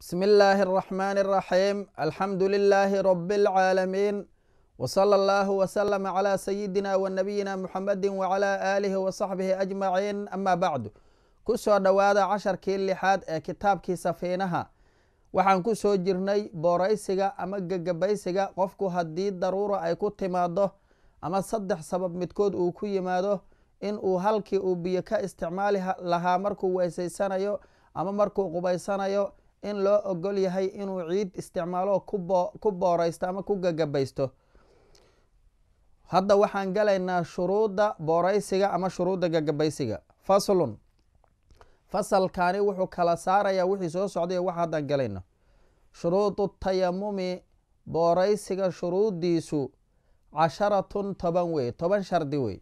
بسم الله الرحمن الرحيم الحمد لله رب العالمين وصلى الله وسلم على سيدنا ونبينا محمد وعلى آله وصحبه أجمعين أما بعد kusoo dhowaada casharkii lixaad ee kitaabkii safiinaha waxaan ku soo jirnay booraysiga ama gegabaysiga qofku haddii daruura ay ku timaado ama saddex sabab midkood uu ku yimaado in uu halkii uu biyo ka isticmaali lahaa markuu weysaysanayo ama markuu qubaysanayo in loo ogol yahay inuu ciid isticmaalo ku booreysto ama ku gagabaysto hadda waxaan galaynaa shuruudda booreysiga ama shuruudda gagabaysiga faslun fasalkaani wuxuu kala saarayaa wixii soo socday wax haddaan galayno shuruudu tayamumi booreysiga shuruuddiisu casharatun toban wey toban shardi wey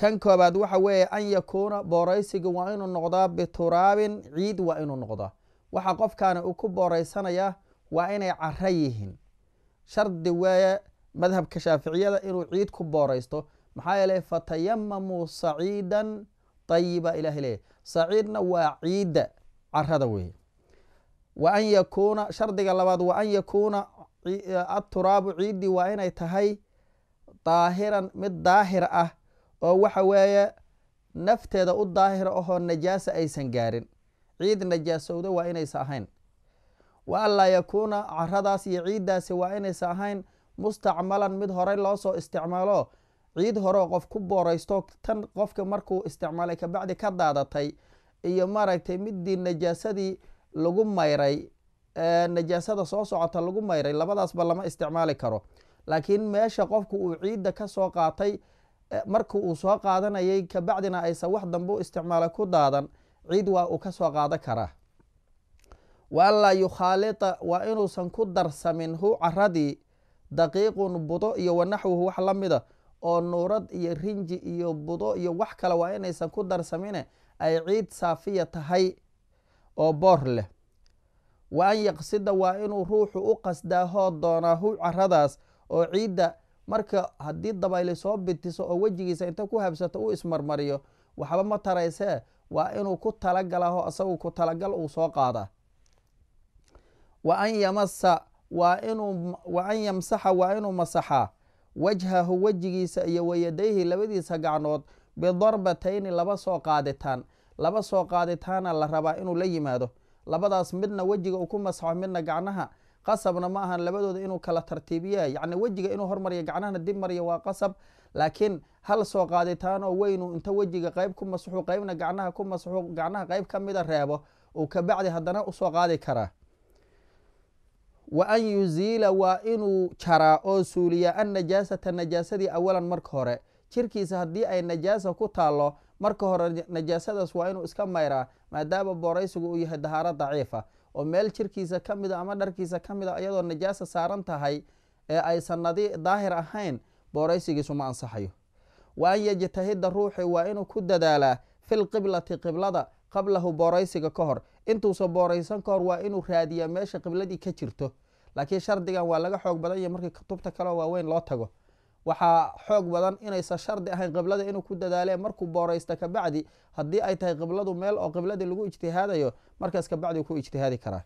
kan koobaad waxa weeye an yakuuna booraysiga waa inuu noqdaa bituraabin ciid waa inuu noqdaa waxa qofkaana uu ku booraysanaya waa inay cara yihiin shardi weeye madhabka shaaficiyada inuu ciid ku booraysto maxaa yeeley fatayamamuu saciidan ayiba ilahay leeyahy saciidna waa ciidda carada weeye wa an yakuuna shardiga labaad wa an yakuuna aturaabu ciiddii waa inay tahay daahiran mid daahir ah oo waxa weeye nafteeda u daahira ahoo najaasa aysan gaarin ciid najaasowda waa inaysa ahayn wa anlaa yakuuna caradaas iyo ciiddaasi waa inaysa ahayn mustacmalan mid horey loosoo isticmaalo ciid horeoo qof ku booreysto tan qofka markuu isticmaalay kabacdi ka daadatay iyo maaragtay middii najaasadii lagu mayray najaasada soo socota lagu mayray labadaasba lama isticmaali karo laakiin meesha qofku uu ciidda kasoo qaatay Eh, marka uu soo qaadanayay kabacdina aysan wax dambe u isticmaala ku daadan ciid waa uu ka soo qaada karaa wa anlaa yukhaalita waa inuusan ku darsamin hu caradii daqiiqun budo iyo wanaxwuhu wax la mida oo nuurad iyo rinji iyo budo iyo wax kale waa inaysan ku darsamine ay ciid saafiya tahay oo boor leh wa an yaqsida waa inuu ruuxu u qasdaa hood doonaa hu caradaas oo ciidda marka haddii dabayli soo bitiso oo wejigiisa inta ku habsato uu ismarmariyo waxba ma taraysee waa inuu ku talagalaho asagu ku talagal uu soo qaada wa an yamasa waa inuu wa an yamsaxa waa inuu masaxaa wajhahu wejigiisa iyo wayadayhi labadiisa gacnood bidarbatayni laba soo qaaditaan laba soo qaaditaana la rabaa inuu la yimaado labadaas midna wejiga uu ku masaxo midna gacnaha qasabna ma ahan labadooda inuu kala tartiibiya yani wejiga inuu hormariyo gacnahana dib mariyo waa qasab laakiin hal soo qaaditaanoo weynu inta wejiga qayb ku masuxu qaybna gacnaha ku masuxu gacnaha qayb ka mida reebo uu kabacdi haddana usoo qaadi karaa wa an yuziila waa inuu jaraa oo suuliya annajaasata najaasadii awalan marka hore jirkiisa haddii ay najaasa ku taallo marka hore najaasadaas waa inuu iska mayraa maadaama booraysigu uu yahay dahaaro daciifa oo meel jirkiisa ka mida ama dharkiisa ka mida iyadoo najaasa saaran tahay ee aysan daahir ahayn booraysigiisuma ansaxayo wa an yajtahida ruuxi waa inuu ku dadaalaa filqiblati qiblada qablahu booraysiga ka hor intuusan booraysan ka hor waa inuu raadiya meesha qibladii ka jirto laakiin shardigan waa laga xoog badan iyo markii kutubta kaleo waaweyn loo tago waxaa xoog badan inaysan shardi ahayn qiblada inuu ku dadaalee markuu booraysta kabacdi haddii ay tahay qibladu meel oo qibladii lagu ijtihaadayo markaas kabacdi ku ijtihaadi karaa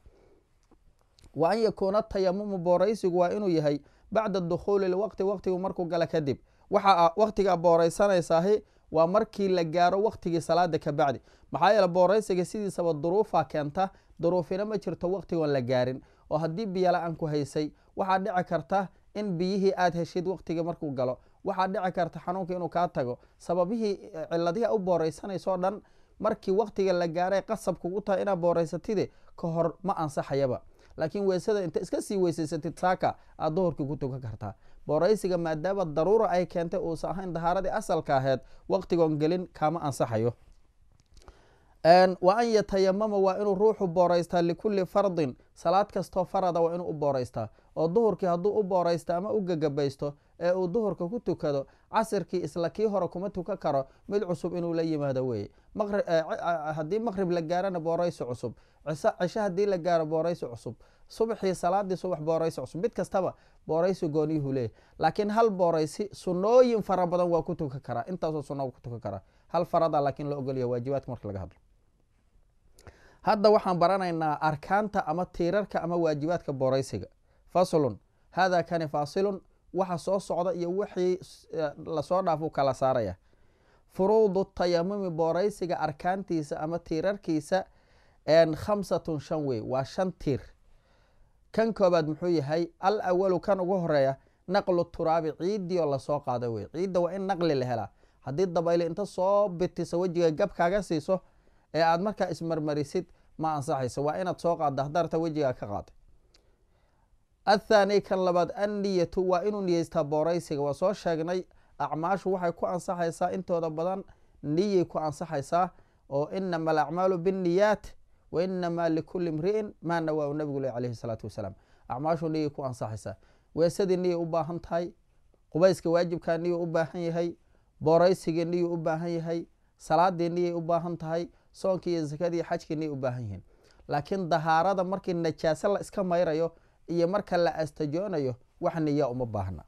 wa an yakuuna tayamumu booraysigu waa inuu yahay bacda dukhuuli lwaqti waqtigu markuu gala kadib waxa waqtiga booreysanaysaahi waa markii la gaaro waqtigii salaada kabacdi maxaa yeele booraysiga sidiisaba duruufa keenta duruufina ma jirto waqtigoon la gaarin oo haddii biyola-aan ku haysay waxaa dhici karta in biyihii aada heshid waqtiga markuu galo waxaa dhici karta xanuunka inuu kaa tago sababihii eh, ciladihii u booreysanaysa dhan markii waktiga la gaaray qasab kugu tahay inaad booraysatide ka hor ma ansaxayaba laakiin weysada inta iska sii weyseysatid saaka aad dohorkii ku tugan kartaa booreysiga maadaama daruura ay keentay uusa ahayn dahaaradii asalka aheed waktigoon gelin kaama ansaxayo wa an yatayamama waa inuu ruuxu booraystaa likulli fardin salaad kastoo farada waa inuu u booraystaa oo duhurkii hadduu u booraysto ama u gagabaysto ee uu duhurka ku tukado casirkii isla kii hore kuma tukan karo mid cusub inuu la yimaado weeye haddii maqrib la gaarana booraysi cusub cishe haddii la gaaro booraysi cusub subaxii salaadii subax booraysi cusub mid kastaba booraysi gooniyuhu leeyahy laakiin hal booraysi sunnooyin fara badan waa ku tukan karaa intaasoo sunna ku tukan karaa hal farada laakiin la ogolya waajibaadka marka laga hadlo hadda waxaan baranaynaa arkaanta ama tiirarka ama waajibaadka booreysiga faslun hada kani faasilun waxa soo socda iyo wixii eh, lasoo dhaafuu kala saaraya furuudu tayamumi booreysiga arkaantiisa ama tiirarkiisa khamsatun shan wey waa shan tiir kan koobaad muxuu yahay al awalu kan ugu horeeya naqlu turaabi ciiddii oo lasoo qaada wey ciidda waa in naqli la helaa haddii dabaylo inta soo bitiso wejiga gab siiso ee aada markaa ismarmarisid ma ansaxayso waa inaad soo qaadda hadarta wejigaa ka qaaday athaani kan labaad anniyatu waa inuu niyeystaa booraysiga waa soo sheegnay acmaashu waxay ku ansaxaysaa intooda badan niyay ku ansaxaysaa oo inama alacmaalu binniyaat wainama inamaa likulli imri'in maa nawaa u nabigu le caleyhi salaatu wasalaam acmaashu niyay ku ansaxaysaa weesadii niyay u baahan tahay qubayska waajibkaa niyuu u baahan yahay booraysigii niyuu u baahan yahay salaadii niyay u baahan tahay soonkii iyo sakadii xajkiinay u baahan yihiin laakiin dahaarada markii najaase la iska mayrayo iyo marka la astajoonayo wax niya uma baahna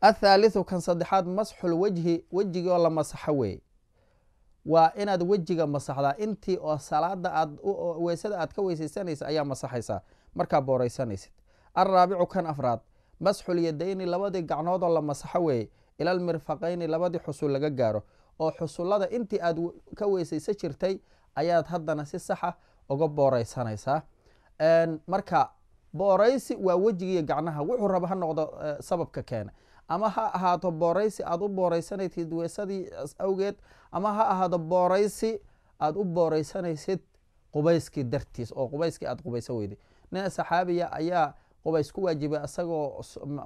athaalithu kan saddexaad masxul wejhi oo la masaxo weeye waa inaad wejiga masaxdaa intii oo salaada aad weysada aad ka weysaysanaysa ayaa masaxaysaa markaa booraysanaysid alraabicu kan afraad masxul yadayni labadii gacnoodoo la masaxo weeye ilaalmirfaqayni labadii xusul laga gaaro oo xusullada intii aad ka weysaysa jirtay ayaad haddana si saxa uga booreysanaysaa marka booraysi waa wejigiiyo gacnaha wuxuu raba ha noqdo eh, sababka keena ama ha ahaato booraysi aad u booreysanaysid weesadii awgeed ama ha ahaado booraysi aad u booreysanaysid qubayskii dartiis oo qubayskii aad qubayso weyday nin saxaabiya ayaa qubays ku waajibay isagoo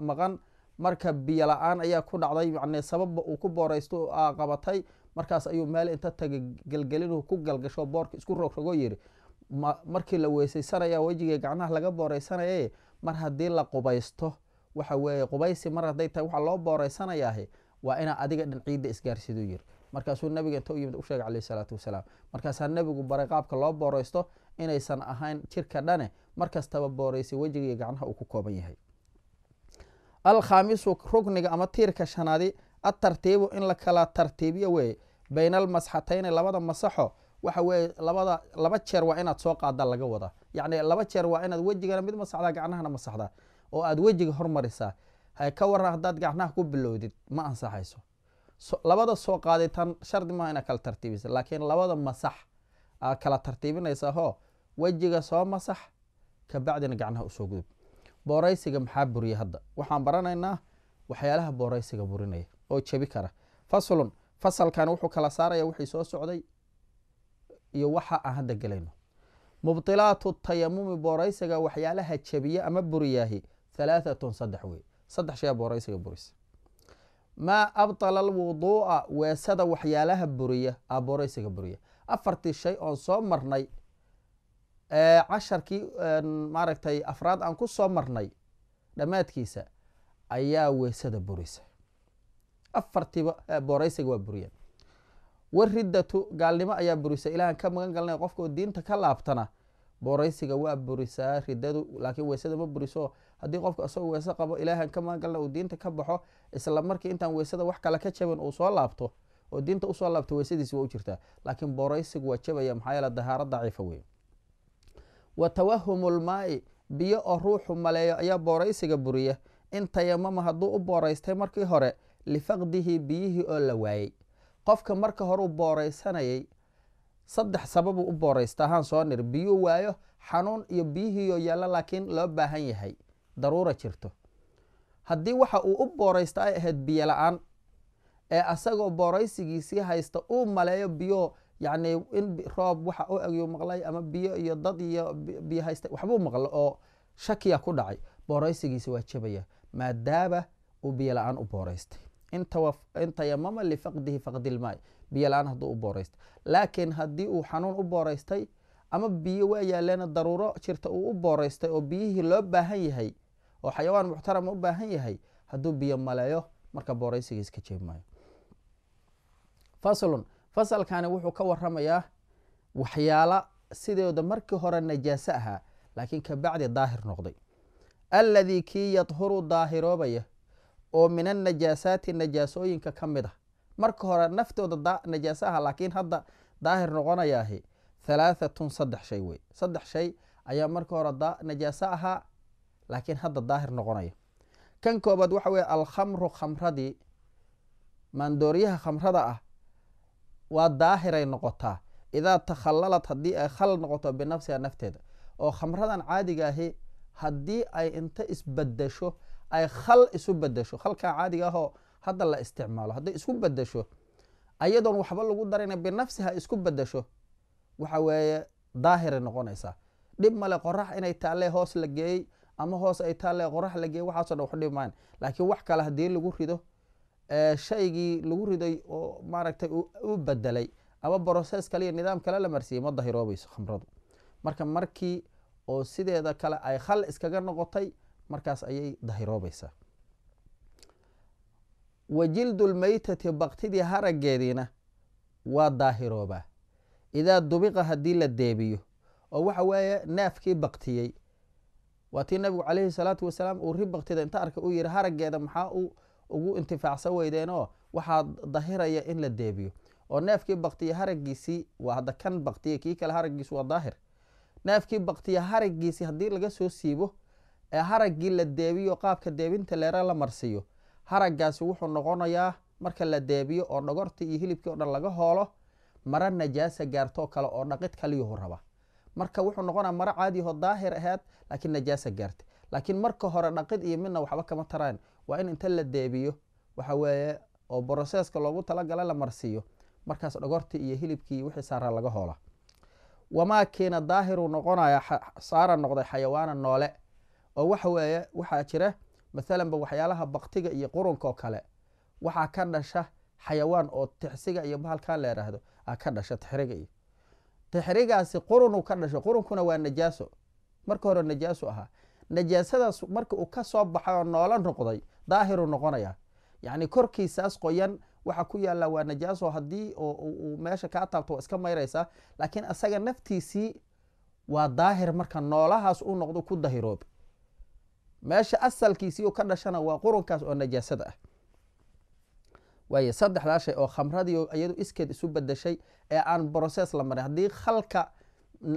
maqan marka biyo la-aan ayaa ku dhacday man sababba uu ku booreysto qabatay markaas ayuu meel inta taga gelgelinuhu ku galgasho boorka isku rogrogo yiri markii la weyseysanaya wejiga gacnaha laga booreysanaye mar haddii la qubaysto waxa weeye qubaysi mar haday tahay waxaa loo booreysanayaah waa inaa adiga dhan ciidda isgaarsidu yiri markaasuu nabiga inta u yimid u caleyhi salaatu wasalaam markaasaa nebigu baray qaabka loo booreysto inaysan ahayn jirka dhane markastaba booreysay wejiga iyo gacnaha uu ku kooban yahay alkhaamisu rugniga ama tiirka shanaadi atartiibu in la kala tartiibiyo weeye bayna almasxatayni labada masaxo waxa weeye labada laba jeer waa inaad soo qaada laga wada yacni laba jeer waa inaad wejigana mid masaxdaa gacnahana masaxdaa oo aada wejiga hormarisaa ka waran haddaad gacnaha ku bilowdid ma ansaxayso labada soo qaaditaan shardi maaha inaad kala tartiibisa laakiin labada masax aad kala tartiibinaysaahoo wejiga soo masax ka bacdina gacnaha usoo gudub booraysiga maxaa buriya hadda waxaan baranaynaa waxyaalaha booraysiga burinaya oo jebi kara faslun fasalkan wuxuu kala saaraya wixii soo socday iyo waxa aan hadda gelayno mubdilaatu tayamumi booraysiga waxyaalaha jebiya ama buriyaahi halaaatun saddex wey saddex shayaa booraysiga burisa maa abdala alwuduu'a weesada waxyaalaha buriya a booraysiga buriya afartii shay oon soo marnay casharkii maaragtay afraad aan ku soo marnay dhammaadkiisa ayaa weysada burisa afartiiba booreysiga waa buriyeen waridatu gaalnimo ayaa burisa ilahan ka magan galnay qofkao diinta ka laabtana booreysiga waa burisaa ridadu laakiin weysada ma buriso haddii qofku isagoo weyse qabo ilaahan ka magan galna uu diinta ka baxo isla markii intaan weysada wax kale ka jabin uu soo laabto oo diinta usoo laabto weysadiisi waa u jirtaa laakiin booreysigu waa jabaya maxaa yeele dahaaro daciifa wey wa tawahumu lmaa'i biyo oo ruuxu maleeyo ayaa booraysiga buriya in tayamama hadduu u booraystay markii hore lifaqdihi biyihii oo la waayey qofka marka hore u booraysanayay saddex sababuu u booraysta ahaan soo nir biyuu waayo xanuun iyo biyihiioo yeello laakiin loo baahan yahay daruura jirto haddii waxa uu u booraysta ay ahayd biyola aan ee asagoo booraysigiisii haysta uu maleeyo biyoo yani in roob waxa u egyu maqlay ama biyo iyo dad iyo biyo haysta waxba u oo shakiya ku dhacay booraysigiisa waa jabaya maadaama uu biyo la-aan u booraystay intayamama lifaqdihi faqdilmaay biyo la-aan hadduu u booraystay laakiin haddii uu xanuun u booraystay ama biyo waa yaaleena daruuro jirta uu u booraystay oo biyihii loo baahan yahay oo xayawaan muctarama u baahan yahay hadduu biyo maleeyo marka booraysigiis ka faslun fasalkani wuxuu ka waramayaa waxyaala sideeda markii hore najaaso ahaa laakiin kabacdi daahir noqday alladii kii yadhuru daahiroobaya oo min annajaasaati najaasooyinka ka mid ah marka hore naftooda najaaso aha laakiin hadda daahir noqonayaahi halaaatun saddex shay wey saddex shay ayaa marka hore najaaso ahaa laakiin hadda daahir noqonaya kan koobaad waxa weye alkhamru khamradii maandooryaha khamrada ah waa daahiray noqotaa idaa takhalalad haddii ay khal noqoto binafsiha nafteeda oo khamradan caadiga ahi haddii ay inta isbadasho ay khal isu badasho khalkan caadiga ahoo hadda la isticmaalo hadday isku badasho ayadoon waxba lagu darayna binafsiha isku badasho waxa weeye daahiray noqonaysaa dhib male qorax inay taalle hoos la geeyey ama hoos ay taalle qorax la geeyey waxaaso dhan waxdhib maan laakiin wax kale haddii lagu rido shaygii lagu riday oo maaragtay u bedelay ama broses kale iyo nidaam kale la marsiiyey ma dahiroobayso khamradu marka markii oo sideeda kale ay khal iskaga noqotay markaas ayay dahiroobaysaa wa jildulmeytati baktidii harageediina waa daahiroobaa idaa dubiqa haddii la deebiyo oo waxa weeye naafkii baktiyey waatii nabigu calayhi salaatu wasalaam uu ri baktida inta arka uu yihi harageeda maxaa u ugu intifaacsan weydeenoo waxaa dahiraya in la deebiyo oo neefkii baktiya haragiisii hadda kan baktiya kii kale haragiisu waa daahir neefkii baktiya haragiisii haddii laga soo siibo ee haragii la deebiyo qaabka deebinta leera la marsiiyo haragaasi wuxuu noqonayaa marka la deebiyo oo dhogortii iyo hilibkii o dhan laga hoolo mara najaasa gaartoo kale oo dhaqid kaliyuhu raba marka wuxuu noqonaa mara caadiyahoo daahir ahayd laakiin najaasa gaarta laakiin marka hore dhaqid iyo midna waxba kama taraan waa in inta la deebiyo waxa weeye oo broseska loogu talagala la marsiiyo markaas dhogortii iyo hilibkii wixii saaraa laga hoola wamaa kiina daahiru noqonaya saara noqday xayawaana noole oo waxa weeye waxaa jira maalanba waxyaalaha baktiga iyo qurunka kale waxaa ka dhasha xayawaan oo tixsiga iyo bahalkan la yidhaahdo a ka dhasha tixriga iyo tixrigaasi qurunuu ka dhasho qurunkuna waa najaaso marka hore najaasu ahaa najaasadaas marka uu kasoo baxay oo noolo noqday daahiru noqonaya yacni korkiisaas qoyan waxa ku yaalla waa najaaso haddii uu meesha kaa taabto waa iska mayraysaa laakiin asaga naftiisii waa daahir marka noolahaas uu noqdo ku dahiroobi meesha asalkiisii uu ka dhashana waa qurunkaas oo najaasada ah waaye saddexdaa shay oo khamradii iyadu iskeed isu badashay ee aan broses la marin haddii khalka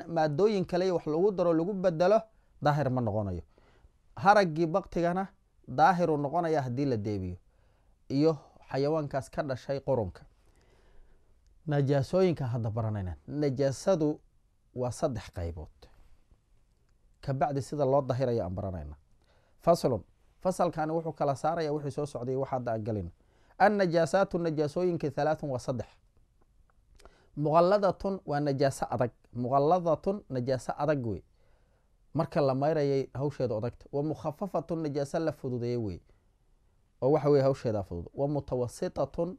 maadooyin kale wax lagu daro lagu bedelo daahir ma noqonayo haraggii baktigana daahiruu noqonaya haddii la deebiyo iyo xayawaankaas ka dhashay qurunka najaasooyinka hadda baranayna najaasadu waa saddex qaybood kabacdi sida loo dahiraya aan baranayna faslun fasalkani wuxuu kala saaraya wixii soo socday wax hadda aan gelina annajaasaatu najaasooyinka halaatun waa saddex muqalladatun waa najaaso adag muqalladatun najaaso adag wey marka la mayrayay hawsheeda odagta wa mukhafafatun najaase la fududeeye wey oo waxa wey hawsheedaa fudud wa mutawasitatun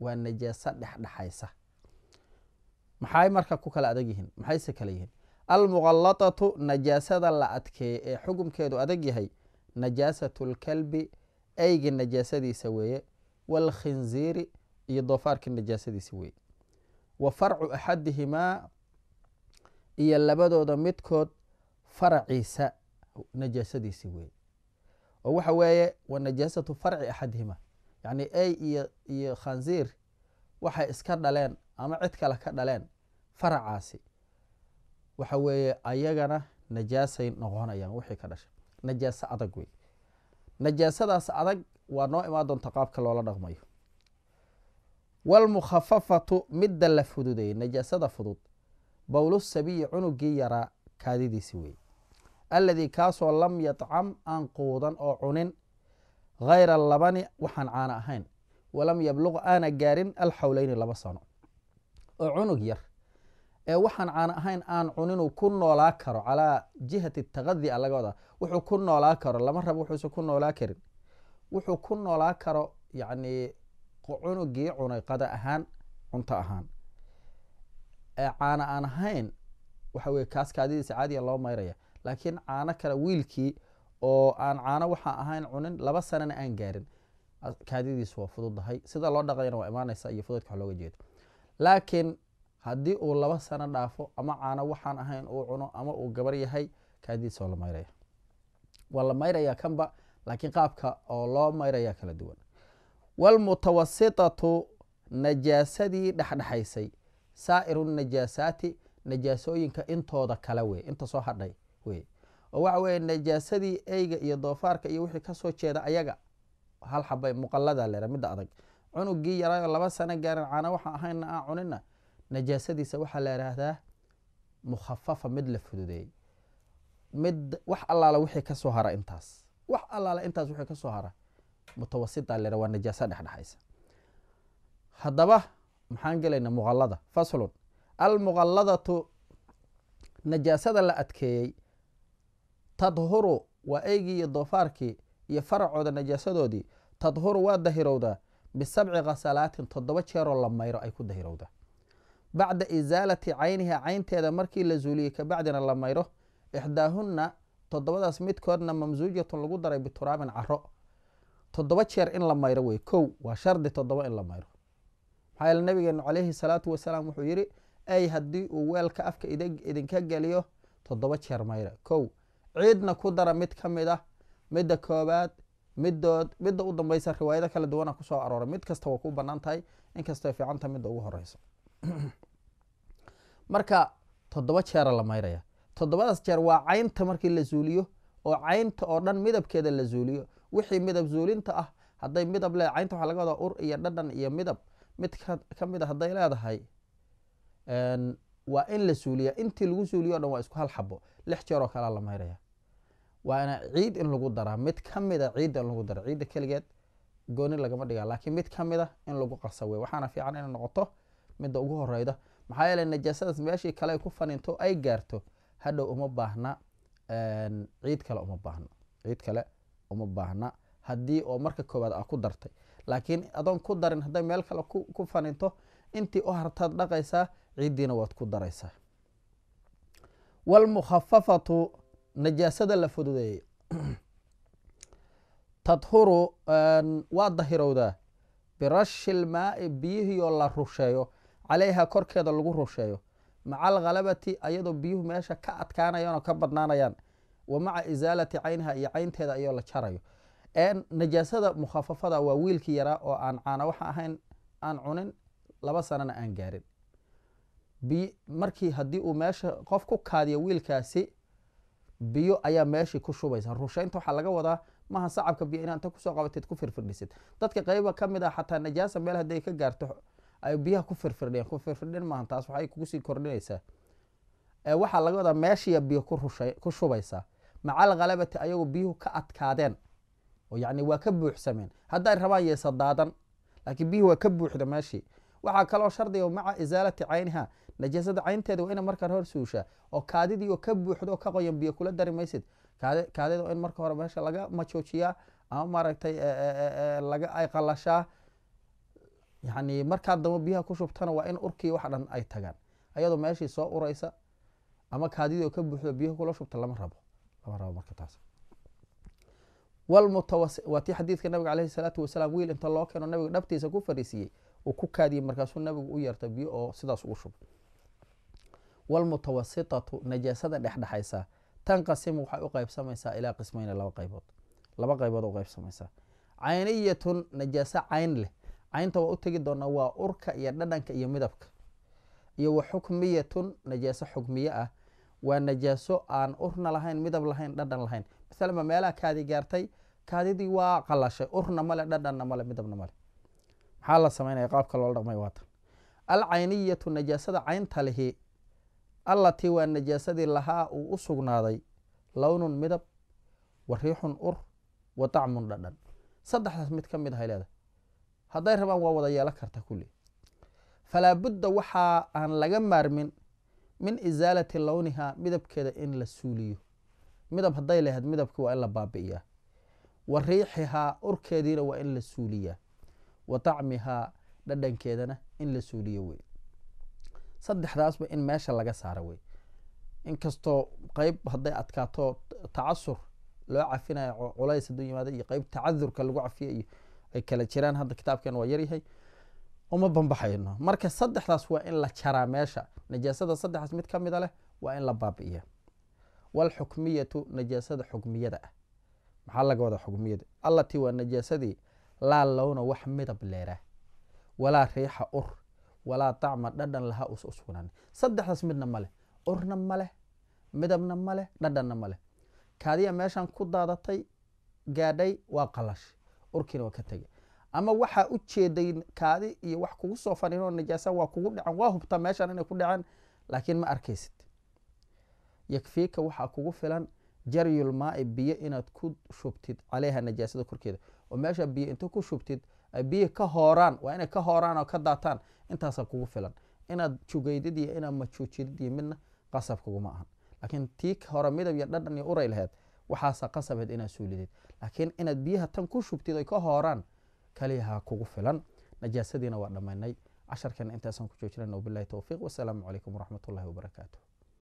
waa najaaso dhexdhexaysa maxay marka ku kala adag yihiin maxayse kala yihiin almuqalatatu najaasada la adkeeye ee xukumkeedu adag yahay najaasatu lkalbi eyga najaasadiisa weeye waalkhinziiri iyo doofaarka najaasadiisa weeye wa farcu axadihimaa iyo labadooda midkood faraciisa najaasadiisi wey oo waxa weeye wanajaasatu farci axadihima yacni ay iyo iyo khanziir waxay iska dhaleen ama cid kale ka dhaleen faracaasi waxa weeye ayagana najaasay noqonayaan wixii ka dhashay najaase adag wey najaasadaas adag waa noo imaan doonta qaabka loola dhaqmayo waalmukhafafatu midda la fududeeyey najaasada fudud bowlusabiyi cunugii yaraa kaadidiisi wey alladii kaasoo lam yadcam aan quudan oo cunin hayra labani waxaan caana ahayn walam yabluq aana gaarin alxawleyni laba sano oo cunug yar ee waxaan caana ahayn aan cuninu ku noolaa karo calaa jihati takadi a laga wuxuu ku noolaa karo lama rabo wuxuusan ku noolaa karin wuxuu ku noolaa karo yacni cunugii cunay qada ahaan cunto ahaan ee caana aan ahayn waxa weye kaaskaadidii sacaadiya loo mayraya laakiin caano kale wiilkii oo aan caano waxaa ahayn cunin laba sanana aan gaarin kaadidiisu waa fududahay sida loo dhaqayna waa imaanaysa iyo fududka wax looga jeedo laakiin haddii uu laba sano dhaafo ama caano waxaan ahayn uu cuno ama uu gabar yahay kaadidiisa waa la mayraya waa la mayraya kanba laakiin qaabka oo loo mayraya kala duwan walmutawasitatu najaasadii dhexdhexaysay saa'iru najaasaati najaasooyinka intooda kale wey inta soo hadhay oo waxa weye najaasadii eyga iyo doofaarka iyo wixii kasoo jeeda ayaga hal xabay muqalada lera midda adag cunugii yaraayoo laba sano gaaran caana waxaa ahayna aan cunina najaasadiisa waxaa la yidhaahdaa mukhafafa mid la fududeeyey mid wax allaala wixii kasoo hara intaas wax allaala intaas wixii kasoo hara mutawasita lera waa najaasa dhexdhexaysa haddaba maxaan gelayna muqalada faslun almuqaladatu najaasada la adkeeyey tadhuru waa eygii iyo doofaarkii iyo faracooda najaasadoodii tadhuru waa dahirowdaa bisabci khasalaatin toddoba jeeroo la mayro ay ku dahirowda bacda isaalati cayniha caynteeda markii la zuuliyey kabacdina la mayro ixdaahunna toddobadaas midkoodna mamsuujatun lagu daray bituraabin caro toddoba jeer in la mayro wey kow waa shardi toddoba in la mayro maxaa yaele nabigeenu calayhi salaatu wasalaam wuxuu yidhi ay haddii uu weelka afka idinka geliyo toddoba jeer mayra kow ciidna ku dara mid ka mid ah midda koobaad midood midda u dambaysa riwaayado kala duwana kusoo arooray mid kasta waa ku banaan tahay inkastay fiicanta midda ugu horeysa marka toddoba jeera la mayraya toddobadaas jeer waa caynta markii la zuuliyo oo caynta oo dhan midabkeeda la zuuliyo wixii midab zuulinta ah hadday midab le caynta waxaa laga wadaa ur iyo dhadhan iyo midab mid ka mid a ah hadday leedahay waa in la suuliya intii lagu suuliyo o dhan waa isku hal xabo lix jeer oo kalea la mayraya waana ciid in lagu daraa mid kamid a ah ciidda in lagu daro ciidda keligeed gooni lagama dhiga laakiin mid kamid ah in lagu qasa wey waxaana fiican inay noqoto midda ugu horeyda maxaa yeele najaasadaas meeshii kale ay ku faninto ay gaarto hadhow uma baahna ciid kale uma baahna ciid kale uma baahna haddii oo marka koowaad a ku dartay laakiin adoon ku darin hadday meel kale ku faninto intii u hartaad dhaqaysaa ciiddiina waad ku daraysaa walmukhafafatu najaasada la fududeeyey tadhuru waa dahirowdaa birashi lmaai biyihiioo la rusheeyo caleyha korkeeda lagu rusheeyo maca alkhalabati ayadoo biyuhu meesha ka adkaanayaan oo ka badnaanayaan wa maca isaalati cayniha iyo caynteeda ayoo la jarayo najaasada mukhafafada waa wiilkii yaraa oo aan caana waxa ahayn aan cunin laba sanana aan gaarin markii haddii uu meesha qof ku kaadiyo wiilkaasi biyo ayaa meeshii ku shubaysa rushaynta waxaa laga wadaa maha sacabka biyo inaa inta kusoo qabatid ku firfirdhisid dadka qayba kamid ah xataa najaasa meel haday ka gaarto ay biyaha ku firfirdhiyaan ku firfirdhin maaha taas waxay kugu sii kordhinaysaa waxaa laga wadaa meeshiya biyo ku shubaysaa macal khalabati ayagu biyuhu ka adkaadeen oo yacni waa ka buuxsameen hadday rabaan yeesadaadan laakiin biyuhu waa ka buuxda meeshii waxaa kaloo shardiga maca isaalati cayniha najaasada caynteeda waa ina markaan hor suushaa oo kaadidiio ka buuxdo oo ka qoyan biyo kula dari maysid kaadida waa in marka hore meesha laga majoojiyaa ama maaragtay eh, eh, eh, laga ay qalashaa yani markaa damba biyaha ku shubtana waa in urkii wax dhan ay tagaan ayadoo meeshii soo uraysa ama kaadidioo ka buuxdo biyaha kula shubta lama rabo lama rabo marka taas wati xadiidka nabiga caleyhi salaatu wasalaam wiil inta loo keeno nabiga dhabtiisa ku fariisiiyey uu ku kaadiyey markaasuu nabigu u yeerta biyo oo sidaas ugu shubay wاlmutawasitatu najaasada dhexdhexaysa tanqasimu waxay u qaybsamaysaa ilaa qismayna laba qaybood laba qaybood u qaybsamaysaa cayniyatun najaaso cayn leh caynta waa u tegi doonaa waa urka iyo dhadhanka iyo midabka iyo wa xukmiyatun najaaso xukmiye ah waa najaaso aan urna lahayn midab lahayn dhadhan lahayn maalanba meelaha kaadi gaartay kaadidii waa qalashay urna male dhadhanna male midabna male maxaa la samaynaya qaabka loola dhaqmay waatan alcayniyatu najaasada caynta lihi allatii waa najaasadii lahaa uu u sugnaaday lownun midab wa riixun ur wa dacmun dhadhan saddexdaas mid ka mid ahay leedahay hadday rabaan waa wada yeelan karta kulli falaa budda waxaa aan laga maarmin min isaalati lownihaa midabkeeda in la suuliyo midab hadday lahayd midabkii waa in la baabi'iyaa wa riixihaa urkeediina waa in la suuliyaa wa dacmihaa dhadhankeedana in la suuliyo wey saddexdaasba in meesha laga saara wey inkastoo qeyb hadday adkaato tacasur loo cafinayo culays haduu yimaado iyo qeyb tacadurka lagu cafiya iyo ay kala jiraan hadda kitaabkan waa yaryahay uma bambaxayno marka saddexdaas waa in la jaraa meesha najaasada saddexdaas mid ka mida leh waa in la baabi'iya walxukmiyatu najaasada xukmiyada ah maxaa laga wadaa xukmiyada allatii waa najaasadii laa lowna wax midab leera walaa riixa ur walaa tacma dhadhan laha uusa u saddexdaas midna maleh urna maleh midabna maleh dhadhanna maleh kaadiya meeshan ku daadatay gaadhay waa qalashay urkiina waa ka tegay ama waxaa u jeeday kaadi iyo wax kugu soo faniinoo najaasa waa kugu dhaceen waa hubtaa meeshan inay ku dhaceen laakiin ma arkaysid yakfiika waxaa kugu filan jaryulmaai biyo inaad ku shubtid caleyha najaasada korkeeda oo meesha biyo inta ku shubtid ay biyo ka hooraan waa inay ka hooraan oo ka daataan intaasa kugu filan inaad jugaydid iyo inaad majuujirid iyo midna qasab kuguma ahan laakiin tii hore midab iyo dhadhan iyo uray laheyd waxaasa qasabed inaad suulidid laakiin inaad biyaha tan ku shubtid oy ka hooraan kaliyaha kugu filan najaasadiina waa dhammaynay casharkeena intaasaan ku joojinayna wabilahi towfiiq wasalaamu calaykum waraxmatullahi ullahi wabarakaatu